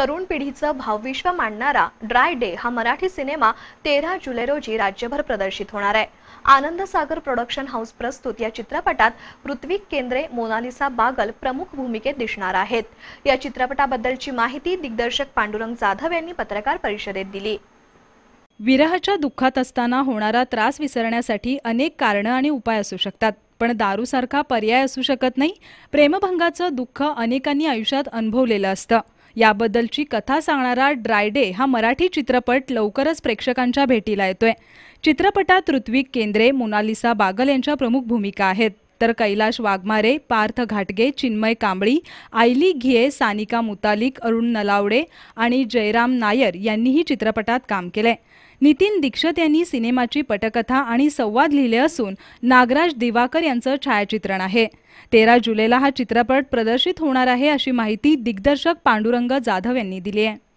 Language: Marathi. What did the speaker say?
तरुण पिढीचं भावविश्व मांडणारा ड्राय डे हा मराठी सिनेमा तेरा जुलै रोजी राज्यभर प्रदर्शित होणार आहे आनंद सागर प्रोडक्शन हाऊस प्रस्तुत या चित्रपटात पृथ्वी केंद्रे मोनालिसा बागल प्रमुख भूमिकेत दिसणार आहेत या चित्रपटाबद्दलची माहिती दिग्दर्शक पांडुरंग जाधव यांनी पत्रकार परिषदेत दिली विरहाच्या दुःखात असताना होणारा त्रास विसरण्यासाठी अनेक कारणं आणि उपाय असू शकतात पण दारूसारखा पर्याय असू शकत नाही प्रेमभंगाचं दुःख अनेकांनी आयुष्यात अनुभवलेलं असतं याबद्दलची कथा सांगणारा ड्रायडे हा मराठी चित्रपट लवकरच प्रेक्षकांच्या भेटीला येतोय चित्रपटात ऋत्विक केंद्रे मोनालिसा बागल यांच्या प्रमुख भूमिका आहेत तर कैलाश वाघमारे पार्थ घाटगे चिन्मय कांबळी आयली घिये सानिका मुतालिक अरुण नलावडे आणि जयराम नायर यांनीही चित्रपटात काम केलंय नितीन दीक्षित यांनी सिनेमाची पटकथा आणि संवाद लिहिले असून नागराज दिवाकर यांचं छायाचित्रण आहे तेरा जुलैला हा चित्रपट प्रदर्शित होणार आहे अशी माहिती दिग्दर्शक पांडुरंग जाधव यांनी दिली आहे